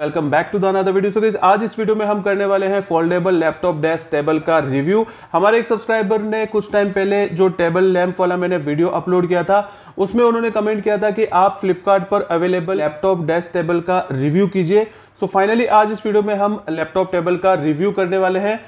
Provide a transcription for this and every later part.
welcome back to दाना video so guys आज इस वीडियो में हम करने वाले हैं फोल्डेबल लैपटॉप डेस्क टेबल का रिव्यू हमारे एक सब्सक्राइबर ने कुछ टाइम पहले जो टेबल लैम्प वाला मैंने वीडियो अपलोड किया था उसमें उन्होंने कमेंट किया था कि आप फ्लिपकार्ट पर अवेलेबल लैपटॉप डेस्क टेबल का रिव्यू कीजिए सो so फाइनली आज इस वीडियो में हम लैपटॉप टेबल का रिव्यू करने वाले हैं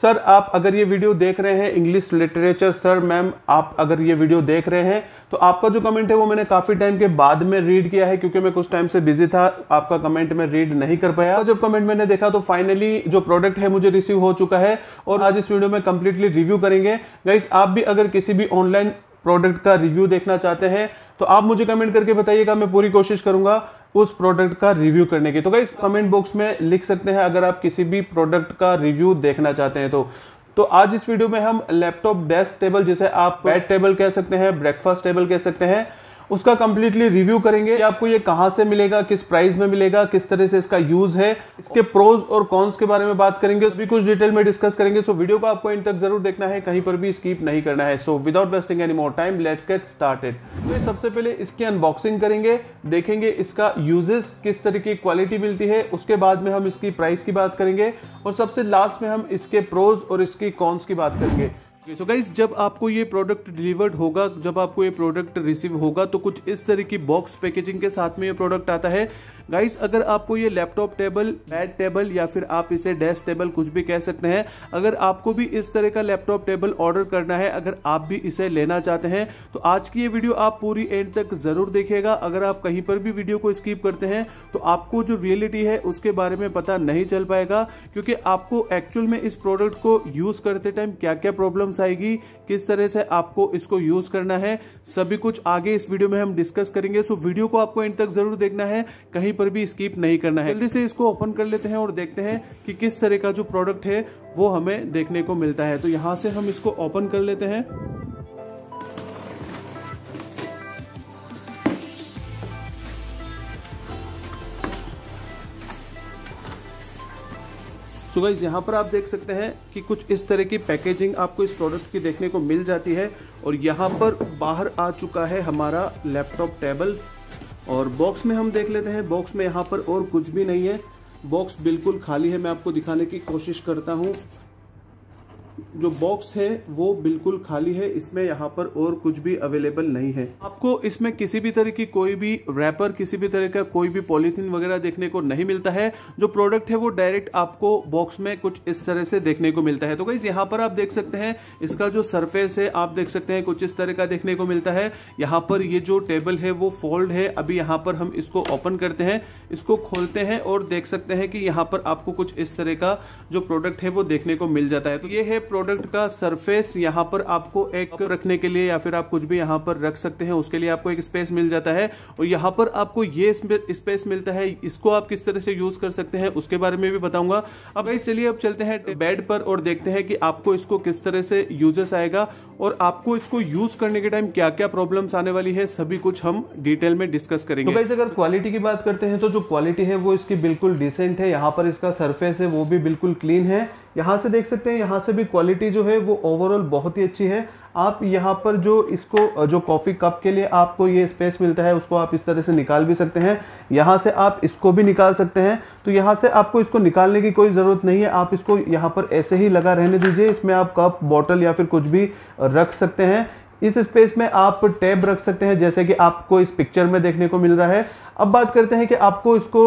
सर आप अगर ये वीडियो देख रहे हैं इंग्लिश लिटरेचर सर मैम आप अगर ये वीडियो देख रहे हैं तो आपका जो कमेंट है वो मैंने काफ़ी टाइम के बाद में रीड किया है क्योंकि मैं कुछ टाइम से बिजी था आपका कमेंट मैं रीड नहीं कर पाया जब कमेंट मैंने देखा तो फाइनली जो प्रोडक्ट है मुझे रिसीव हो चुका है और आज इस वीडियो में कंप्लीटली रिव्यू करेंगे गाइज आप भी अगर किसी भी ऑनलाइन प्रोडक्ट का रिव्यू देखना चाहते हैं तो आप मुझे कमेंट करके बताइएगा मैं पूरी कोशिश करूंगा उस प्रोडक्ट का रिव्यू करने की तो गाइस कमेंट बॉक्स में लिख सकते हैं अगर आप किसी भी प्रोडक्ट का रिव्यू देखना चाहते हैं तो तो आज इस वीडियो में हम लैपटॉप डेस्क टेबल जिसे आप बेड टेबल कह सकते हैं ब्रेकफास्ट टेबल कह सकते हैं उसका कंप्लीटली रिव्यू करेंगे आपको ये कहाँ से मिलेगा किस प्राइस में मिलेगा किस तरह से इसका यूज है इसके प्रोज और कॉन्स के बारे में बात करेंगे उसकी कुछ डिटेल में डिस्कस करेंगे सो वीडियो को आपको इन तक जरूर देखना है कहीं पर भी स्कीप नहीं करना है so without wasting any more time let's get started तो सबसे पहले इसकी अनबॉक्सिंग करेंगे देखेंगे इसका यूजेस किस तरह की क्वालिटी मिलती है उसके बाद में हम इसकी प्राइस की बात करेंगे और सबसे लास्ट में हम इसके प्रोज और इसके कॉन्स की बात करेंगे सो गाइज जब आपको ये प्रोडक्ट डिलीवर्ड होगा जब आपको ये प्रोडक्ट रिसीव होगा तो कुछ इस तरह की बॉक्स पैकेजिंग के साथ में ये प्रोडक्ट आता है गाइस अगर आपको ये लैपटॉप टेबल बेड टेबल या फिर आप इसे डेस्क टेबल कुछ भी कह सकते हैं अगर आपको भी इस तरह का लैपटॉप टेबल ऑर्डर करना है अगर आप भी इसे लेना चाहते हैं तो आज की ये वीडियो आप पूरी एंड तक जरूर देखिएगा अगर आप कहीं पर भी वीडियो को स्कीप करते हैं तो आपको जो रियलिटी है उसके बारे में पता नहीं चल पाएगा क्योंकि आपको एक्चुअल में इस प्रोडक्ट को यूज करते टाइम क्या क्या प्रॉब्लम्स आएगी किस तरह से आपको इसको यूज करना है सभी कुछ आगे इस वीडियो में हम डिस्कस करेंगे सो वीडियो को आपको एंड तक जरूर देखना है कहीं पर भी स्कीप नहीं करना है जल्दी से इसको ओपन कर लेते हैं और देखते हैं कि किस तरह का जो प्रोडक्ट है वो हमें देखने को मिलता है तो यहाँ से हम इसको ओपन कर लेते हैं सो गाइज यहाँ पर आप देख सकते हैं कि कुछ इस तरह की पैकेजिंग आपको इस प्रोडक्ट की देखने को मिल जाती है और यहाँ पर बाहर आ चुका है हमारा लैपटॉप टेबल और बॉक्स में हम देख लेते हैं बॉक्स में यहाँ पर और कुछ भी नहीं है बॉक्स बिल्कुल खाली है मैं आपको दिखाने की कोशिश करता हूँ जो बॉक्स है वो बिल्कुल खाली है इसमें यहाँ पर और कुछ भी अवेलेबल नहीं है आपको इसमें किसी भी तरह की कोई भी रैपर किसी भी तरह का कोई भी पॉलीथिन वगैरह देखने को नहीं मिलता है जो प्रोडक्ट है वो डायरेक्ट आपको बॉक्स में कुछ इस तरह से देखने को मिलता है तो गाइज यहाँ पर आप देख सकते हैं इसका जो सरफेस है आप देख सकते हैं कुछ इस तरह का देखने को मिलता है यहाँ पर ये जो टेबल है वो फोल्ड है अभी यहाँ पर हम इसको ओपन करते हैं इसको खोलते हैं और देख सकते हैं कि यहाँ पर आपको कुछ इस तरह का जो प्रोडक्ट है वो देखने को मिल जाता है तो ये है प्रोडक्ट का सरफेस यहाँ पर आपको एक रखने के लिए या फिर आप कुछ भी यहाँ पर रख सकते हैं उसके लिए आपको एक स्पेस मिल जाता है और यहाँ पर आपको ये स्पेस मिलता है इसको आप किस तरह से यूज कर सकते हैं उसके बारे में भी बताऊंगा अब भाई चलिए अब चलते हैं बेड पर और देखते हैं कि आपको इसको किस तरह से यूजेस आएगा और आपको इसको यूज करने के टाइम क्या क्या प्रॉब्लम आने वाली है सभी कुछ हम डिटेल में डिस्कस करेंगे तो अगर क्वालिटी की बात करते हैं तो जो क्वालिटी है वो इसकी बिल्कुल डिसेंट है यहाँ पर इसका सरफेस है वो भी बिल्कुल क्लीन है यहाँ से देख सकते हैं यहाँ से भी क्वालिटी क्वालिटी जो है वो ओवरऑल बहुत ही अच्छी है आप यहाँ पर जो इसको जो कॉफ़ी कप के लिए आपको ये स्पेस मिलता है उसको आप इस तरह से निकाल भी सकते हैं यहाँ से आप इसको भी निकाल सकते हैं तो यहाँ से आपको इसको निकालने की कोई ज़रूरत नहीं है आप इसको यहाँ पर ऐसे ही लगा रहने दीजिए इसमें आप कप बॉटल या फिर कुछ भी रख सकते हैं इस स्पेस में आप टैब रख सकते हैं जैसे कि आपको इस पिक्चर में देखने को मिल रहा है अब बात करते हैं कि आपको इसको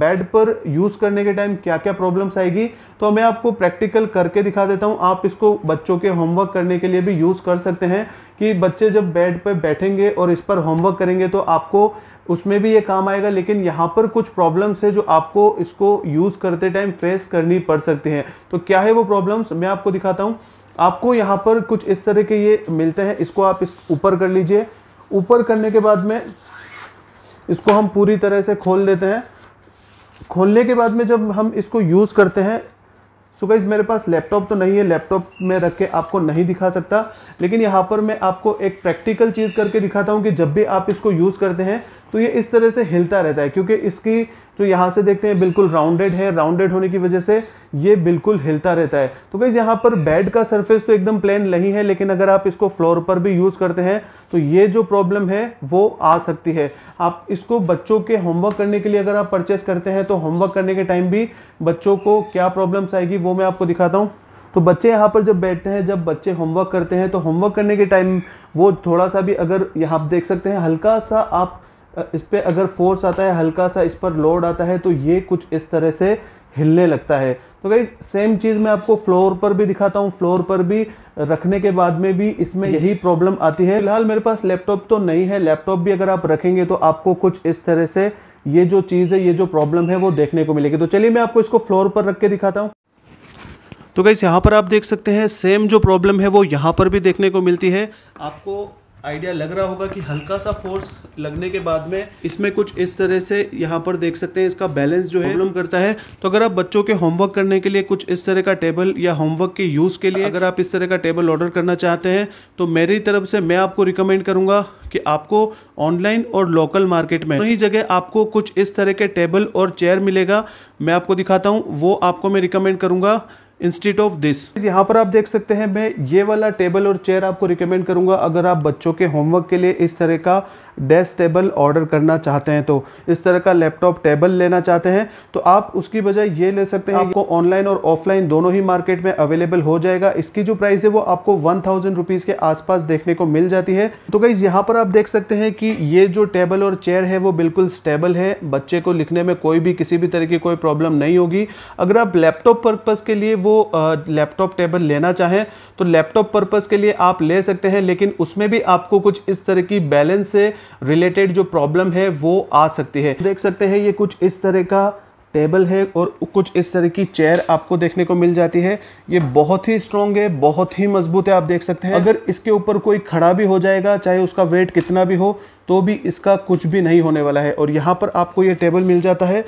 बेड पर यूज़ करने के टाइम क्या क्या प्रॉब्लम्स आएगी तो मैं आपको प्रैक्टिकल करके दिखा देता हूँ आप इसको बच्चों के होमवर्क करने के लिए भी यूज़ कर सकते हैं कि बच्चे जब बेड पर बैठेंगे और इस पर होमवर्क करेंगे तो आपको उसमें भी ये काम आएगा लेकिन यहाँ पर कुछ प्रॉब्लम्स है जो आपको इसको यूज़ करते टाइम फेस करनी पड़ सकती हैं तो क्या है वो प्रॉब्लम्स मैं आपको दिखाता हूँ आपको यहाँ पर कुछ इस तरह के ये मिलते हैं इसको आप इस ऊपर कर लीजिए ऊपर करने के बाद में इसको हम पूरी तरह से खोल देते हैं खोलने के बाद में जब हम इसको यूज़ करते हैं सो इस मेरे पास लैपटॉप तो नहीं है लैपटॉप में रख के आपको नहीं दिखा सकता लेकिन यहाँ पर मैं आपको एक प्रैक्टिकल चीज़ करके दिखाता हूँ कि जब भी आप इसको यूज़ करते हैं तो ये इस तरह से हिलता रहता है क्योंकि इसकी जो यहाँ से देखते हैं बिल्कुल राउंडेड है राउंडेड होने की वजह से ये बिल्कुल हिलता रहता है तो गई यहाँ पर बेड का सरफेस तो एकदम प्लेन नहीं है लेकिन अगर आप इसको फ्लोर पर भी यूज़ करते हैं तो ये जो प्रॉब्लम है वो आ सकती है आप इसको बच्चों के होमवर्क करने के लिए अगर आप परचेस करते हैं तो होमवर्क करने के टाइम भी बच्चों को क्या प्रॉब्लम्स आएगी वो मैं आपको दिखाता हूँ तो बच्चे यहाँ पर जब बैठते हैं जब बच्चे होमवर्क करते हैं तो होमवर्क करने के टाइम वो थोड़ा सा भी अगर यहाँ आप देख सकते हैं हल्का सा आप इस पर अगर फोर्स आता है हल्का सा इस पर लोड आता है तो ये कुछ इस तरह से हिलने लगता है तो गाइज सेम चीज़ मैं आपको फ्लोर पर भी दिखाता हूँ फ्लोर पर भी रखने के बाद में भी इसमें यही प्रॉब्लम आती है फिलहाल मेरे पास लैपटॉप तो नहीं है लैपटॉप भी अगर आप रखेंगे तो आपको कुछ इस तरह से ये जो चीज़ है ये जो प्रॉब्लम है वो देखने को मिलेगी तो चलिए मैं आपको इसको फ्लोर पर रख के दिखाता हूँ तो गाइस यहाँ पर आप देख सकते हैं सेम जो प्रॉब्लम है वो यहाँ पर भी देखने को मिलती है आपको आइडिया लग रहा होगा कि हल्का सा फोर्स लगने के बाद में इसमें कुछ इस तरह से यहाँ पर देख सकते हैं इसका बैलेंस जो है प्रॉब्लम करता है तो अगर आप बच्चों के होमवर्क करने के लिए कुछ इस तरह का टेबल या होमवर्क के यूज़ के लिए अगर आप इस तरह का टेबल ऑर्डर करना चाहते हैं तो मेरी तरफ से मैं आपको रिकमेंड करूँगा कि आपको ऑनलाइन और लोकल मार्केट में वही जगह आपको कुछ इस तरह के टेबल और चेयर मिलेगा मैं आपको दिखाता हूँ वो आपको मैं रिकमेंड करूँगा इंस्टीट ऑफ दिस यहाँ पर आप देख सकते हैं मैं ये वाला टेबल और चेयर आपको रिकमेंड करूंगा अगर आप बच्चों के होमवर्क के लिए इस तरह का डेस्क टेबल ऑर्डर करना चाहते हैं तो इस तरह का लैपटॉप टेबल लेना चाहते हैं तो आप उसकी बजाय ये ले सकते हैं आपको ऑनलाइन और ऑफलाइन दोनों ही मार्केट में अवेलेबल हो जाएगा इसकी जो प्राइस है वो आपको वन थाउजेंड रुपीज़ के आसपास देखने को मिल जाती है तो गाइज यहाँ पर आप देख सकते हैं कि ये जो टेबल और चेयर है वो बिल्कुल स्टेबल है बच्चे को लिखने में कोई भी किसी भी तरह की कोई प्रॉब्लम नहीं होगी अगर आप लैपटॉप पर्पज़ के लिए वो लैपटॉप टेबल लेना चाहें तो लैपटॉप पर्पज़ के लिए आप ले सकते हैं लेकिन उसमें भी आपको कुछ इस तरह की बैलेंस है रिलेटेड जो प्रॉब्लम है वो आ सकती है देख सकते हैं ये कुछ इस तरह का टेबल है और कुछ इस तरह की चेयर आपको देखने को मिल जाती है ये बहुत ही स्ट्रॉन्ग है बहुत ही मजबूत है आप देख सकते हैं अगर इसके ऊपर कोई खड़ा भी हो जाएगा चाहे उसका वेट कितना भी हो तो भी इसका कुछ भी नहीं होने वाला है और यहाँ पर आपको ये टेबल मिल जाता है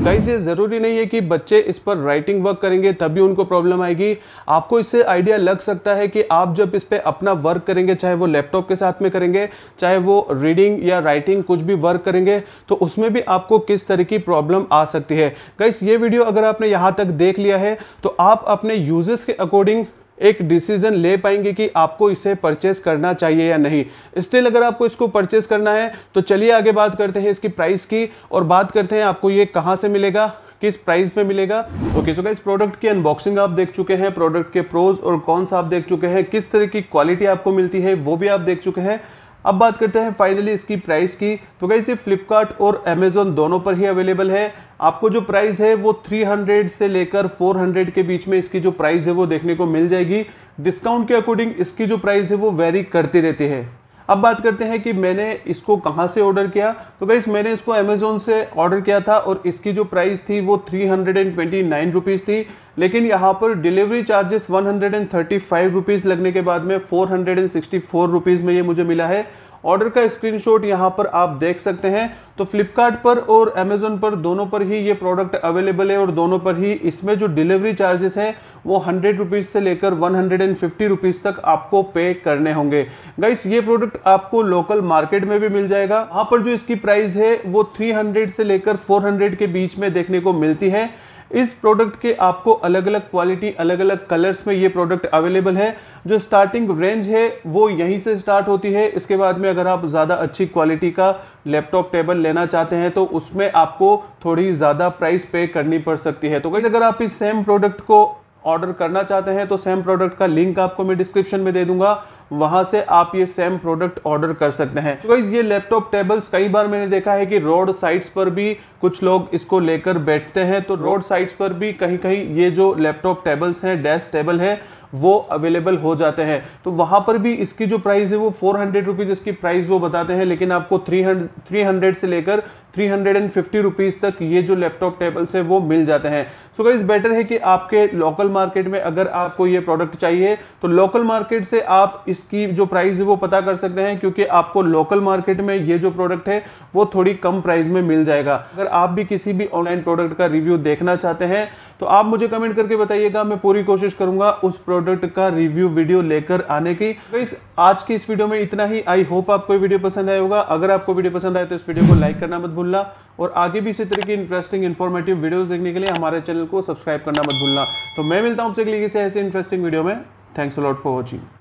गाइज ये ज़रूरी नहीं है कि बच्चे इस पर राइटिंग वर्क करेंगे तभी उनको प्रॉब्लम आएगी आपको इससे आइडिया लग सकता है कि आप जब इस पर अपना वर्क करेंगे चाहे वो लैपटॉप के साथ में करेंगे चाहे वो रीडिंग या राइटिंग कुछ भी वर्क करेंगे तो उसमें भी आपको किस तरह की प्रॉब्लम आ सकती है गाइस ये वीडियो अगर आपने यहाँ तक देख लिया है तो आप अपने यूजर्स के अकॉर्डिंग एक डिसीजन ले पाएंगे कि आपको इसे परचेस करना चाहिए या नहीं स्टिल अगर आपको इसको परचेस करना है तो चलिए आगे बात करते हैं इसकी प्राइस की और बात करते हैं आपको ये कहाँ से मिलेगा किस प्राइस में मिलेगा ओके सो इस प्रोडक्ट की अनबॉक्सिंग आप देख चुके हैं प्रोडक्ट के प्रोज और कौन सा आप देख चुके हैं किस तरह की क्वालिटी आपको मिलती है वो भी आप देख चुके हैं अब बात करते हैं फाइनली इसकी प्राइस की तो कहीं से फ्लिपकार्ट और अमेजोन दोनों पर ही अवेलेबल है आपको जो प्राइस है वो 300 से लेकर 400 के बीच में इसकी जो प्राइस है वो देखने को मिल जाएगी डिस्काउंट के अकॉर्डिंग इसकी जो प्राइस है वो वेरी करती रहती है अब बात करते हैं कि मैंने इसको कहाँ से ऑर्डर किया तो गाइस मैंने इसको अमेजोन से ऑर्डर किया था और इसकी जो प्राइस थी वो three hundred and twenty nine rupees थी लेकिन यहाँ पर delivery charges one hundred and thirty five rupees लगने के बाद में four hundred and sixty four rupees में ये मुझे मिला है ऑर्डर का स्क्रीनशॉट यहाँ पर आप देख सकते हैं तो फ्लिपकार्ट पर और अमेजोन पर दोनों पर ही ये प्रोडक्ट अवेलेबल है और दोनों पर ही इसमें जो डिलीवरी चार्जेस हैं वो हंड्रेड रुपीज़ से लेकर one hundred and fifty rupees तक आपको पे करने होंगे गाइस ये प्रोडक्ट आपको लोकल मार्केट में भी मिल जाएगा वहां पर जो इसकी प्राइस है वो थ्री हंड्रेड से लेकर फोर हंड्रेड के बीच में देखने को मिलती है इस प्रोडक्ट के आपको अलग अलग क्वालिटी अलग अलग कलर्स में ये प्रोडक्ट अवेलेबल है जो स्टार्टिंग रेंज है वो यहीं से स्टार्ट होती है इसके बाद में अगर आप ज़्यादा अच्छी क्वालिटी का लैपटॉप टेबल लेना चाहते हैं तो उसमें आपको थोड़ी ज़्यादा प्राइस पे करनी पड़ सकती है तो वैसे अगर आप इस सेम प्रोडक्ट को ऑर्डर करना चाहते हैं तो सेम प्रोडक्ट का लिंक आपको मैं डिस्क्रिप्शन में दे दूंगा वहां से आप ये सेम प्रोडक्ट ऑर्डर कर सकते हैं तो ये लैपटॉप टेबल्स कई बार मैंने देखा है कि रोड साइड्स पर भी कुछ लोग इसको लेकर बैठते हैं तो रोड साइड्स पर भी कहीं कहीं ये जो लैपटॉप टेबल्स हैं डेस्क टेबल है वो अवेलेबल हो जाते हैं तो वहां पर भी इसकी जो प्राइस है वो फोर हंड्रेड रुपीज़ इसकी प्राइस वो बताते हैं लेकिन आपको थ्री थ्री हंड्रेड से लेकर three hundred and fifty rupees तक ये जो लैपटॉप टेबल्स है वो मिल जाते हैं सो गाइज बेटर है कि आपके लोकल मार्केट में अगर आपको ये प्रोडक्ट चाहिए तो लोकल मार्केट से आप इसकी जो प्राइस है वो पता कर सकते हैं क्योंकि आपको लोकल मार्केट में ये जो प्रोडक्ट है वो थोड़ी कम प्राइस में मिल जाएगा अगर आप भी किसी भी ऑनलाइन प्रोडक्ट का रिव्यू देखना चाहते हैं तो आप मुझे कमेंट करके बताइएगा मैं पूरी कोशिश करूंगा उस प्रोडक्ट प्रोडक्ट का रिव्यू वीडियो लेकर आने की तो इस आज की इस वीडियो में इतना ही आई होप आपको वीडियो पसंद आया होगा अगर आपको वीडियो पसंद आए तो इस वीडियो को लाइक करना मत भूलना और आगे भी इसी तरह की इंटरेस्टिंग इन्फॉर्मेटिव वीडियोस देखने के लिए हमारे चैनल को सब्सक्राइब करना मत भूलना तो मैं मिलता हूँ आपसे अगली किसी ऐसे इंटरेस्टिंग वीडियो में थैंक्स लॉट फॉर वॉचिंग